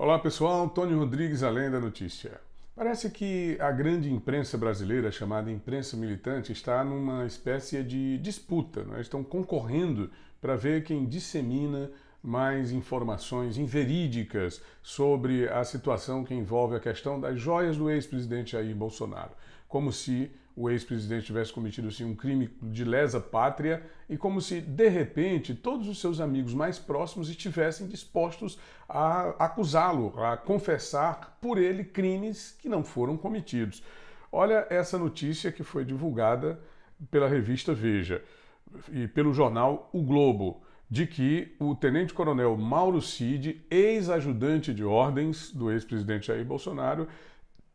Olá pessoal, Tony Rodrigues, Além da Notícia. Parece que a grande imprensa brasileira, chamada imprensa militante, está numa espécie de disputa, né? estão concorrendo para ver quem dissemina mais informações inverídicas sobre a situação que envolve a questão das joias do ex-presidente Jair Bolsonaro, como se o ex-presidente tivesse cometido assim, um crime de lesa pátria e como se, de repente, todos os seus amigos mais próximos estivessem dispostos a acusá-lo, a confessar por ele crimes que não foram cometidos. Olha essa notícia que foi divulgada pela revista Veja e pelo jornal O Globo, de que o tenente-coronel Mauro Cid, ex-ajudante de ordens do ex-presidente Jair Bolsonaro,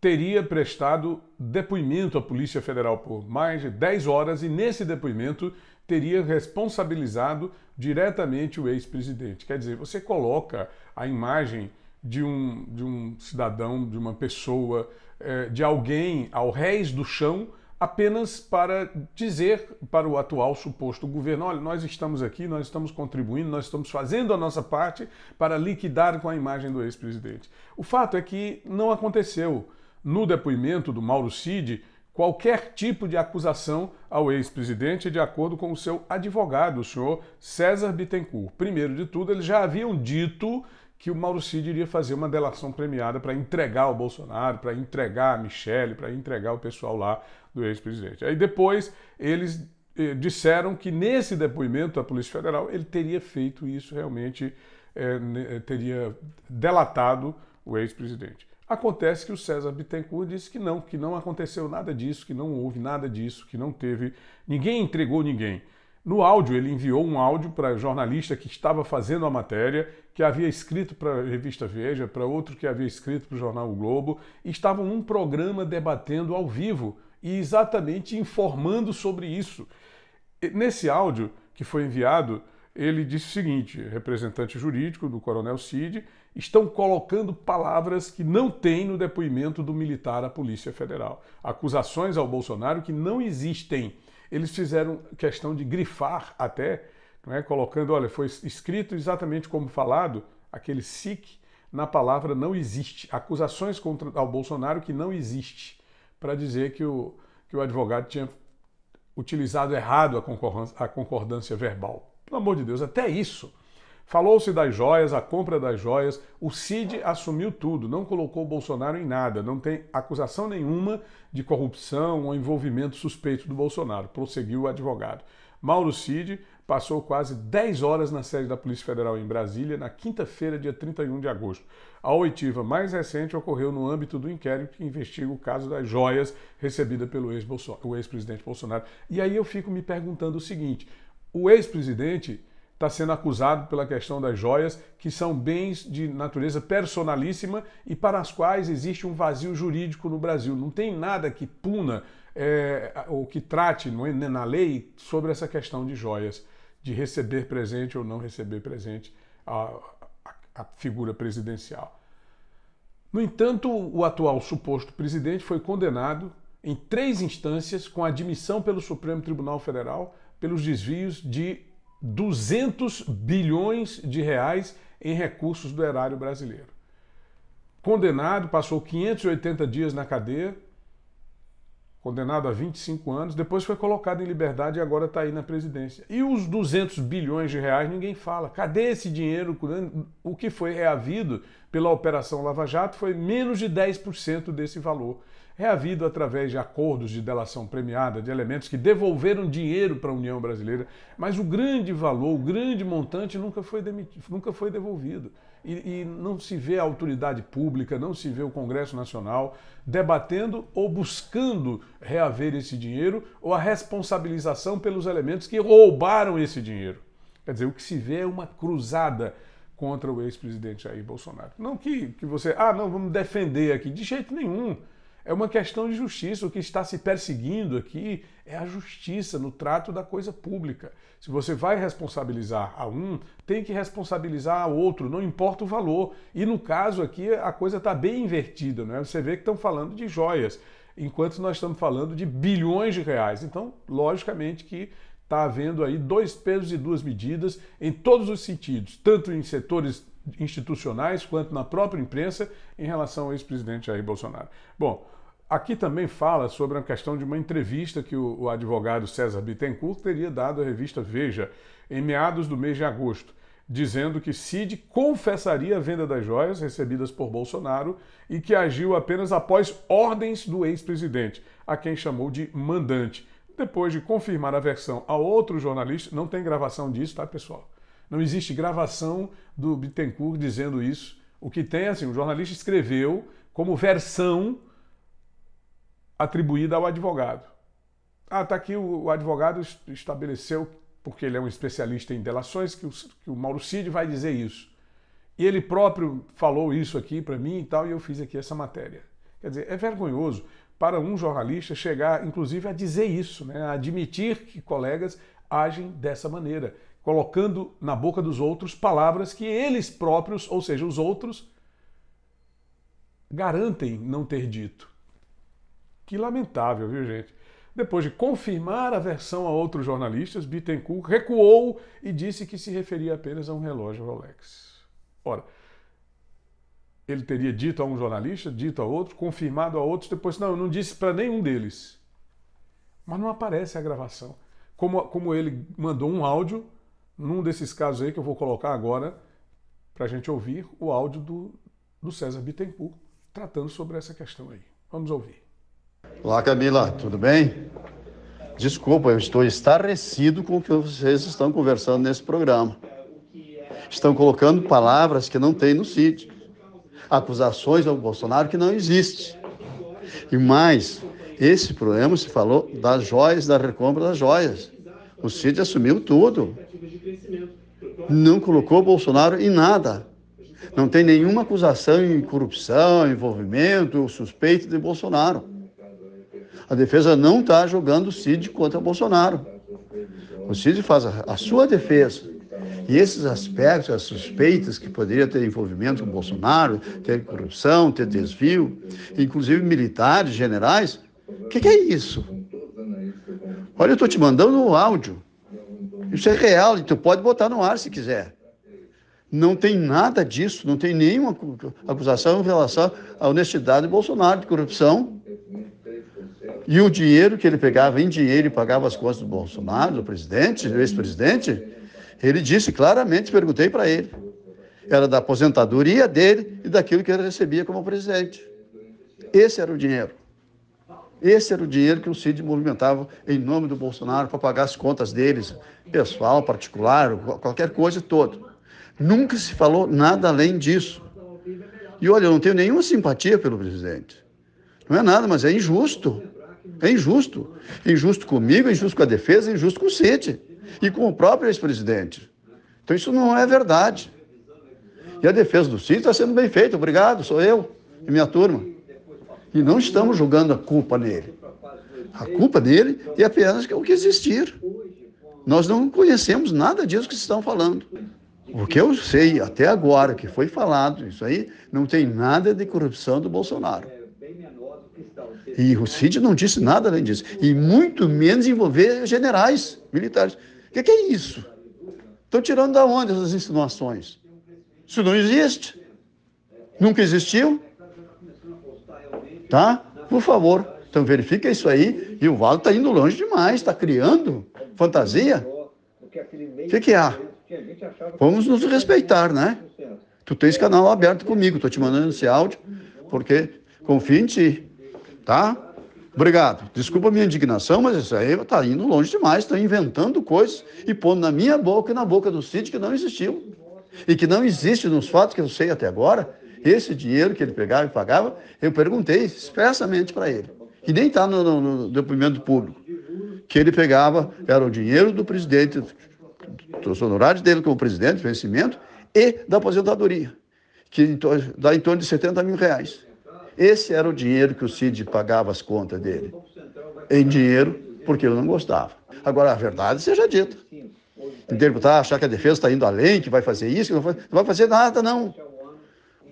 teria prestado depoimento à Polícia Federal por mais de 10 horas e, nesse depoimento, teria responsabilizado diretamente o ex-presidente. Quer dizer, você coloca a imagem de um, de um cidadão, de uma pessoa, eh, de alguém ao réis do chão apenas para dizer para o atual suposto governo: olha, nós estamos aqui, nós estamos contribuindo, nós estamos fazendo a nossa parte para liquidar com a imagem do ex-presidente. O fato é que não aconteceu no depoimento do Mauro Cid qualquer tipo de acusação ao ex-presidente, de acordo com o seu advogado, o senhor César Bittencourt. Primeiro de tudo, eles já haviam dito que o Mauro Cid iria fazer uma delação premiada para entregar o Bolsonaro, para entregar a Michelle, para entregar o pessoal lá do ex-presidente. Aí depois eles eh, disseram que nesse depoimento da Polícia Federal ele teria feito isso realmente, eh, eh teria delatado o ex-presidente. Acontece que o César Bittencourt disse que não, que não aconteceu nada disso, que não houve nada disso, que não teve. Ninguém entregou ninguém. No áudio, ele enviou um áudio para jornalista que estava fazendo a matéria, que havia escrito para a revista Veja, para outro que havia escrito para o jornal o Globo, e estavam um programa debatendo ao vivo e exatamente informando sobre isso. Nesse áudio que foi enviado, ele disse o seguinte: representante jurídico do coronel Cid, estão colocando palavras que não tem no depoimento do militar à Polícia Federal. Acusações ao Bolsonaro que não existem. Eles fizeram questão de grifar até, né, colocando, olha, foi escrito exatamente como falado, aquele SIC na palavra não existe. Acusações contra ao Bolsonaro que não existe, para dizer que o, que o advogado tinha utilizado errado a concordância, a concordância verbal. Pelo amor de Deus, até isso. Falou-se das joias, a compra das joias. O Cid assumiu tudo, não colocou o Bolsonaro em nada, não tem acusação nenhuma de corrupção ou envolvimento suspeito do Bolsonaro, prosseguiu o advogado. Mauro Cid passou quase 10 horas na sede da Polícia Federal em Brasília, na quinta-feira, dia 31 de agosto. A oitiva mais recente ocorreu no âmbito do inquérito que investiga o caso das joias recebida pelo ex-presidente Bolsonaro. E aí eu fico me perguntando o seguinte: o ex-presidente está sendo acusado pela questão das joias, que são bens de natureza personalíssima e para as quais existe um vazio jurídico no Brasil. Não tem nada que puna é, ou que trate é, né, na lei sobre essa questão de joias, de receber presente ou não receber presente a, a, a figura presidencial. No entanto, o atual suposto presidente foi condenado em três instâncias com admissão pelo Supremo Tribunal Federal pelos desvios de 200 bilhões de reais em recursos do erário brasileiro. Condenado, passou 580 dias na cadeia, condenado a 25 anos, depois foi colocado em liberdade e agora está aí na presidência. E os 200 bilhões de reais ninguém fala. Cadê esse dinheiro? O que foi reavido pela Operação Lava Jato foi menos de 10% desse valor. Reavido através de acordos de delação premiada, de elementos que devolveram dinheiro para a União Brasileira, mas o grande valor, o grande montante nunca foi, demitido, nunca foi devolvido e, e não se vê a autoridade pública, não se vê o Congresso Nacional debatendo ou buscando reaver esse dinheiro ou a responsabilização pelos elementos que roubaram esse dinheiro. Quer dizer, o que se vê é uma cruzada contra o ex-presidente Jair Bolsonaro. Não que, que você, ah, não, vamos defender aqui, de jeito nenhum. É uma questão de justiça. O que está se perseguindo aqui é a justiça no trato da coisa pública. Se você vai responsabilizar a um, tem que responsabilizar a outro, não importa o valor. E no caso aqui, a coisa está bem invertida, né? Você vê que estão falando de joias, enquanto nós estamos falando de bilhões de reais. Então, logicamente que está havendo aí dois pesos e duas medidas em todos os sentidos, tanto em setores institucionais quanto na própria imprensa em relação ao ex-presidente Jair Bolsonaro. Bom, Aqui também fala sobre a questão de uma entrevista que o, o advogado César Bittencourt teria dado à revista Veja em meados do mês de agosto, dizendo que Cid confessaria a venda das joias recebidas por Bolsonaro e que agiu apenas após ordens do ex-presidente, a quem chamou de mandante. Depois de confirmar a versão a outro jornalista, não tem gravação disso, tá, pessoal? Não existe gravação do Bittencourt dizendo isso. O que tem, assim, o jornalista escreveu como versão atribuída ao advogado. Ah, tá aqui o, advogado estabeleceu, porque ele é um especialista em delações, que o, que o Mauro Cid vai dizer isso. E ele próprio falou isso aqui para mim e tal, e eu fiz aqui essa matéria. Quer dizer, é vergonhoso para um jornalista chegar, inclusive, a dizer isso, né? a admitir que colegas agem dessa maneira, colocando na boca dos outros palavras que eles próprios, ou seja, os outros, garantem não ter dito. Que lamentável, viu, gente? Depois de confirmar a versão a outros jornalistas, Bittencourt recuou e disse que se referia apenas a um relógio Rolex. Ora, ele teria dito a um jornalista, dito a outro, confirmado a outros, depois, não, eu não disse para nenhum deles. Mas não aparece a gravação. Como, como ele mandou um áudio, num desses casos aí que eu vou colocar agora, para a gente ouvir o áudio do, do César Bittencourt tratando sobre essa questão aí. Vamos ouvir. Olá, Camila, tudo bem? Desculpa, eu estou estarrecido com o que vocês estão conversando nesse programa. Estão colocando palavras que não tem no sítio, acusações ao Bolsonaro que não existe. E mais, esse programa se falou das joias, da recompra das joias. O Cid assumiu tudo. Não colocou Bolsonaro em nada. Não tem nenhuma acusação em corrupção, envolvimento, suspeito de Bolsonaro. A defesa não está jogando o Cid contra Bolsonaro. O Cid faz a, a sua defesa. E esses aspectos, as suspeitas que poderia ter envolvimento com Bolsonaro, ter corrupção, ter desvio, inclusive militares, generais, o que, que, é isso? Olha, eu estou te mandando um áudio. Isso é real e tu pode botar no ar se quiser. Não tem nada disso, não tem nenhuma acusação em relação à honestidade de Bolsonaro, de corrupção e o dinheiro que ele pegava em dinheiro e pagava as contas do Bolsonaro, do presidente, do ex-presidente, ele disse claramente, perguntei para ele, era da aposentadoria dele e daquilo que ele recebia como presidente. Esse era o dinheiro. Esse era o dinheiro que o Cid movimentava em nome do Bolsonaro para pagar as contas deles, pessoal, particular, qualquer coisa toda. Nunca se falou nada além disso. E olha, eu não tenho nenhuma simpatia pelo presidente. Não é nada, mas é injusto. É injusto. Injusto comigo, injusto com a defesa, injusto com o City e com o próprio ex-presidente. Então isso não é verdade. E a defesa do City está sendo bem feita, obrigado, sou eu e minha turma. E não estamos julgando a culpa nele. A culpa dele é apenas o que existir. Nós não conhecemos nada disso que estão falando. O que eu sei até agora que foi falado, isso aí, não tem nada de corrupção do Bolsonaro. E o Cid não disse nada além disso. E muito menos envolver generais militares. O que, que é isso? Estão tirando da onde essas insinuações? Isso não existe. Nunca existiu. Tá? Por favor. Então verifica isso aí. E o Valo está indo longe demais, está criando fantasia. O que, que há? Vamos nos respeitar, né? Tu tens canal aberto comigo, estou te mandando esse áudio, porque confio em ti tá? Obrigado. Desculpa a minha indignação, mas isso aí está indo longe demais. Estão tá inventando coisas e pondo na minha boca e na boca do Cid que não existiu. E que não existe nos fatos que eu sei até agora. Esse dinheiro que ele pegava e pagava, eu perguntei expressamente para ele. E nem está no, no, no, depoimento público. Que ele pegava, era o dinheiro do presidente, dos honorários dele como presidente, vencimento, e da aposentadoria, que dá em torno de 70 mil reais. Esse era o dinheiro que o Cid pagava as contas dele. Em dinheiro, porque ele não gostava. Agora, a verdade seja dita. Interpretar, tá achar que a defesa está indo além, que vai fazer isso, que não vai, não vai fazer nada, não.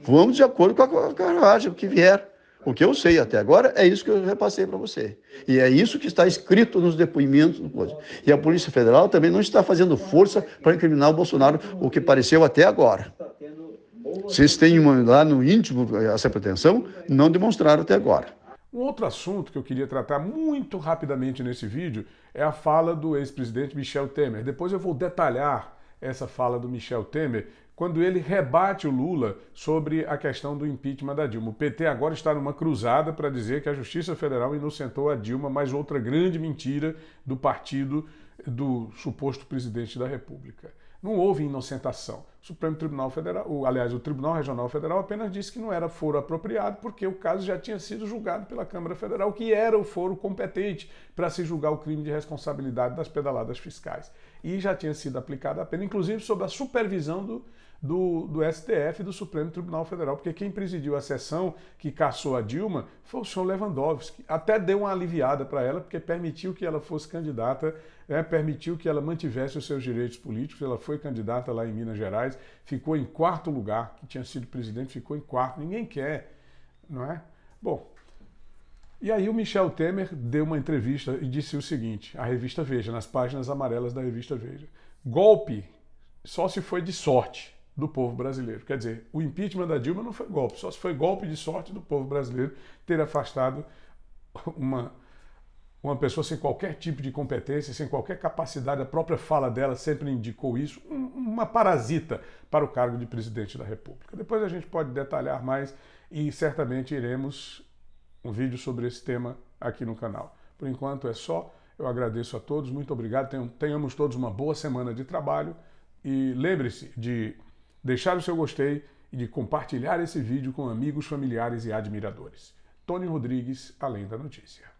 Vamos de acordo com a carruagem, o que vier. O que eu sei até agora é isso que eu repassei para você. E é isso que está escrito nos depoimentos do E a Polícia Federal também não está fazendo força para incriminar o Bolsonaro, o que pareceu até agora. Vocês têm uma, lá no íntimo essa pretensão? Não demonstraram até agora. Um outro assunto que eu queria tratar muito rapidamente nesse vídeo é a fala do ex-presidente Michel Temer. Depois eu vou detalhar essa fala do Michel Temer quando ele rebate o Lula sobre a questão do impeachment da Dilma. O PT agora está numa cruzada para dizer que a Justiça Federal inocentou a Dilma, mais outra grande mentira do partido do suposto presidente da República. Não houve inocentação. O Supremo Tribunal Federal, o, aliás, o Tribunal Regional Federal apenas disse que não era foro apropriado porque o caso já tinha sido julgado pela Câmara Federal, que era o foro competente para se julgar o crime de responsabilidade das pedaladas fiscais. E já tinha sido aplicada a pena, inclusive sob a supervisão do do, do STF e do Supremo Tribunal Federal, porque quem presidiu a sessão que caçou a Dilma foi o senhor Lewandowski. Até deu uma aliviada para ela, porque permitiu que ela fosse candidata, né, permitiu que ela mantivesse os seus direitos políticos. Ela foi candidata lá em Minas Gerais, ficou em quarto lugar, que tinha sido presidente, ficou em quarto. Ninguém quer, não é? Bom, e aí o Michel Temer deu uma entrevista e disse o seguinte, a revista Veja, nas páginas amarelas da revista Veja. Golpe só se foi de sorte do povo brasileiro. Quer dizer, o impeachment da Dilma não foi golpe, só se foi golpe de sorte do povo brasileiro ter afastado uma, uma pessoa sem qualquer tipo de competência, sem qualquer capacidade, a própria fala dela sempre indicou isso, um, uma parasita para o cargo de presidente da República. Depois a gente pode detalhar mais e certamente iremos um vídeo sobre esse tema aqui no canal. Por enquanto é só, eu agradeço a todos, muito obrigado, tenhamos todos uma boa semana de trabalho e lembre-se de deixar o seu gostei e de compartilhar esse vídeo com amigos, familiares e admiradores. Tony Rodrigues, Além da Notícia.